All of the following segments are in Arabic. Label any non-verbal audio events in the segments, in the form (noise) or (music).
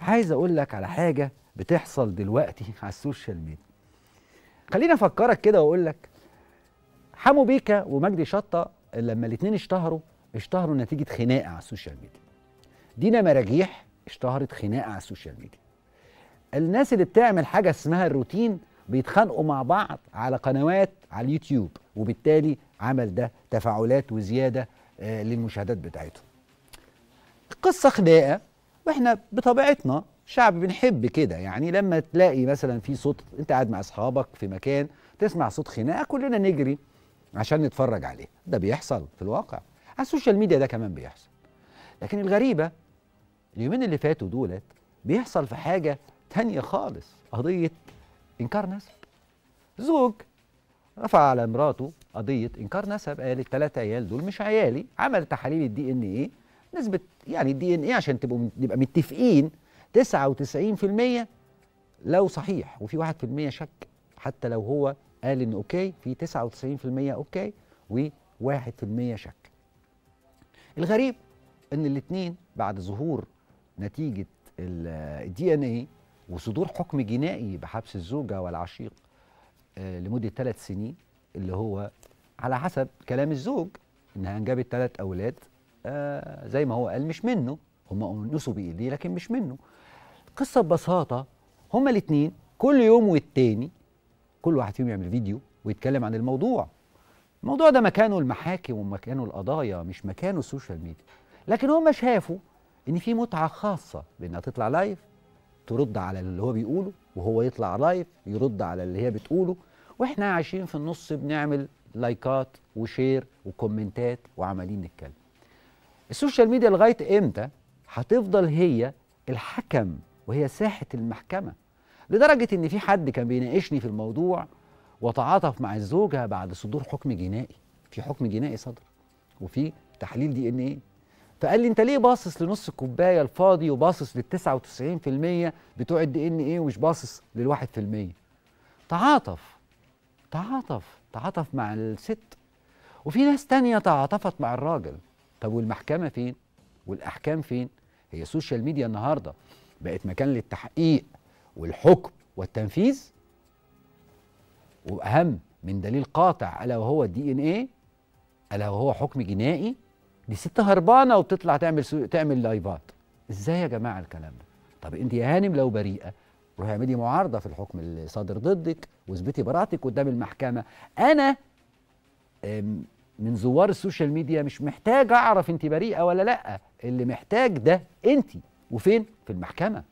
عايز اقول لك على حاجه بتحصل دلوقتي (laughs) على السوشيال ميديا خليني افكرك كده واقول لك حمو بيكا ومجدي شطه لما الاثنين اشتهروا اشتهروا نتيجه خناقه على السوشيال ميديا دينا مراجيح اشتهرت خناقه على السوشيال ميديا الناس اللي بتعمل حاجه اسمها الروتين بيتخانقوا مع بعض على قنوات على اليوتيوب وبالتالي عمل ده تفاعلات وزياده آه، للمشاهدات بتاعتهم قصه خناقه واحنا بطبيعتنا شعب بنحب كده يعني لما تلاقي مثلا في صوت انت قاعد مع اصحابك في مكان تسمع صوت خناقه كلنا نجري عشان نتفرج عليه ده بيحصل في الواقع على السوشيال ميديا ده كمان بيحصل لكن الغريبه اليومين اللي فاتوا دولت بيحصل في حاجه تانية خالص قضيه انكار نسب زوج رفع على مراته قضيه انكار نسب قالت ثلاث عيال دول مش عيالي عمل تحاليل الدي ان ايه نسبه يعني الدي ان ايه عشان تبقوا نبقى متفقين 99% لو صحيح وفي 1% شك حتى لو هو قال ان اوكي في 99% اوكي و1% شك الغريب ان الاثنين بعد ظهور نتيجه الدي ان ايه وصدور حكم جنائي بحبس الزوجه والعشيق آه، لمده ثلاث سنين اللي هو على حسب كلام الزوج انها انجبت ثلاث اولاد آه زي ما هو قال مش منه هم أنسوا بإيديه لكن مش منه قصة ببساطة هما الاتنين كل يوم والتاني كل واحد فيهم يعمل فيديو ويتكلم عن الموضوع الموضوع ده مكانه المحاكم ومكانه القضايا مش مكانه السوشيال ميديا لكن هما شافوا ان في متعه خاصه بانها تطلع لايف ترد على اللي هو بيقوله وهو يطلع لايف يرد على اللي هي بتقوله واحنا عايشين في النص بنعمل لايكات وشير وكومنتات وعمالين نتكلم السوشيال ميديا لغايه امتى هتفضل هي الحكم وهي ساحه المحكمه لدرجه ان في حد كان بيناقشني في الموضوع وتعاطف مع الزوجه بعد صدور حكم جنائي في حكم جنائي صدر وفي تحليل دي ان ايه فقال لي انت ليه باصص لنص الكوبايه الفاضي وباصص لل 99% بتوع الدي ان ايه ومش باصص لل 1% تعاطف تعاطف تعاطف مع الست وفي ناس تانية تعاطفت مع الراجل طب والمحكمه فين والاحكام فين هي السوشيال ميديا النهارده بقت مكان للتحقيق والحكم والتنفيذ واهم من دليل قاطع الا وهو الدي ان ايه الا وهو حكم جنائي دي ست هربانه وبتطلع تعمل سو... تعمل لايفات ازاي يا جماعه الكلام ده طب انت يا هانم لو بريئه روحي اعملي معارضه في الحكم اللي صادر ضدك واثبتي براءتك قدام المحكمه انا من زوار السوشيال ميديا مش محتاج اعرف انت بريئه ولا لا اللي محتاج ده انت وفين في المحكمه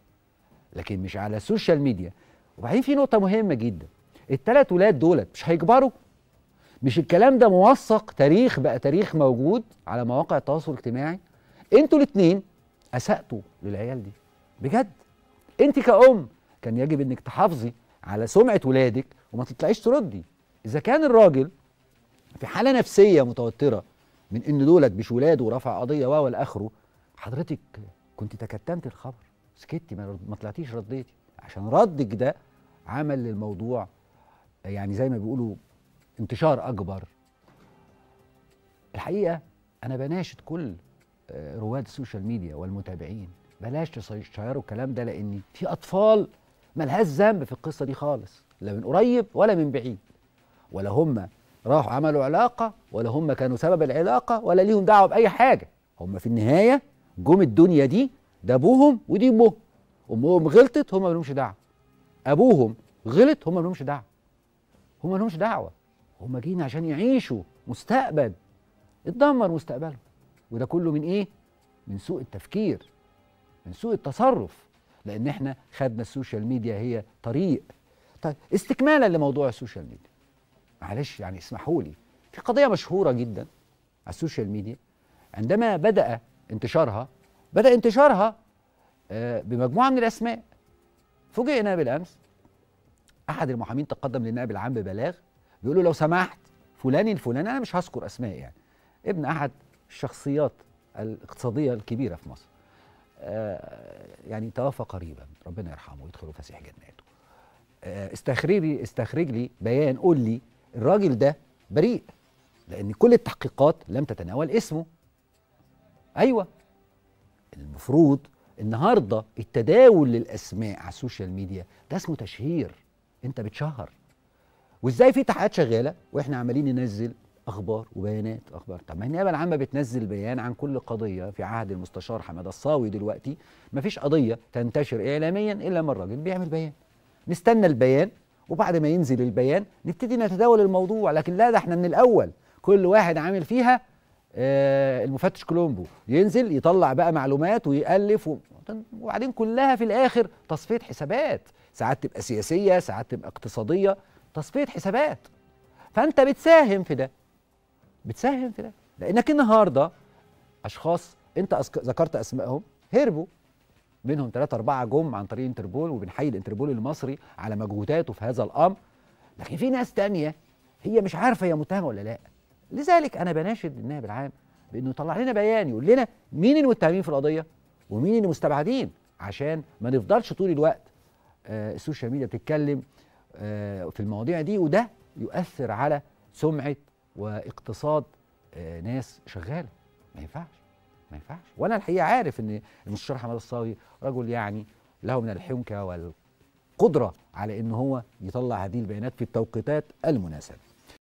لكن مش على السوشيال ميديا وبعدين في نقطه مهمه جدا الثلاث ولاد دولت مش هيكبروا مش الكلام ده موثق تاريخ بقى تاريخ موجود على مواقع التواصل الاجتماعي انتوا الاثنين اسأتوا للعيال دي بجد انت كأم كان يجب انك تحافظي على سمعة ولادك وما تطلعيش تردي اذا كان الراجل في حاله نفسيه متوتره من ان دولت مش ولاده ورفع قضيه و الى اخره حضرتك كنت تكتمت الخبر سكتي ما طلعتيش رديتي عشان ردك ده عمل للموضوع يعني زي ما بيقولوا انتشار اكبر الحقيقه انا بناشد كل آه، رواد السوشيال ميديا والمتابعين بلاش تشيروا الكلام ده لان في اطفال ملهاش ذنب في القصه دي خالص لا من قريب ولا من بعيد ولا هم راحوا عملوا علاقه ولا هم كانوا سبب العلاقه ولا ليهم دعوه باي حاجه هم في النهايه جم الدنيا دي ده ابوهم ودي امهم امهم غلطت هم مالهمش دعوه ابوهم غلط هم مالهمش دعوه هم مالهمش دعوه هم جايين عشان يعيشوا مستقبل اتدمر مستقبلهم وده كله من ايه من سوء التفكير من سوء التصرف لان احنا خدنا السوشيال ميديا هي طريق طيب استكمالا لموضوع السوشيال ميديا معلش يعني اسمحوا لي في قضية مشهورة جدا على السوشيال ميديا عندما بدأ انتشارها بدأ انتشارها آه، بمجموعة من الأسماء فوجئنا بالأمس أحد المحامين تقدم للنائب العام ببلاغ بيقول له لو سمحت فلان الفلاني أنا مش هذكر أسماء يعني ابن أحد الشخصيات الاقتصادية الكبيرة في مصر آه، يعني توفى قريبا ربنا يرحمه ويدخله فسيح جناته آه، استخرج لي استخرج لي بيان قول لي الراجل ده بريء لان كل التحقيقات لم تتناول اسمه ايوه المفروض النهارده التداول للاسماء على السوشيال ميديا ده اسمه تشهير انت بتشهر وازاي في تحقيقات شغاله واحنا عمالين ننزل اخبار وبيانات اخبار طب ما النيابه العامه بتنزل بيان عن كل قضيه في عهد المستشار حماده الصاوي دلوقتي مفيش قضيه تنتشر اعلاميا الا لما الراجل بيعمل بيان نستنى البيان وبعد ما ينزل البيان نبتدي نتداول الموضوع لكن لا ده احنا من الاول كل واحد عامل فيها آه المفتش كولومبو ينزل يطلع بقى معلومات ويألف وبعدين كلها في الاخر تصفيه حسابات ساعات تبقى سياسيه ساعات تبقى اقتصاديه تصفيه حسابات فانت بتساهم في ده بتساهم في ده لانك النهارده اشخاص انت ذكرت اسمائهم هربوا منهم ثلاثة أربعة جم عن طريق انتربول وبنحيي الانتربول المصري على مجهوداته في هذا الأمر لكن في ناس تانية هي مش عارفة هي متهمة ولا لا لذلك أنا بناشد النائب العام بأنه يطلع لنا بيان يقول لنا مين المتهمين في القضية ومين المستبعدين عشان ما نفضلش طول الوقت آه السوشيال ميديا بتتكلم آه في المواضيع دي وده يؤثر على سمعة واقتصاد آه ناس شغالة ما ينفعش ما ينفعش وانا الحقيقه عارف ان المستشار حماد الصاوي رجل يعني له من الحنكه والقدره على ان هو يطلع هذه البيانات في التوقيتات المناسبه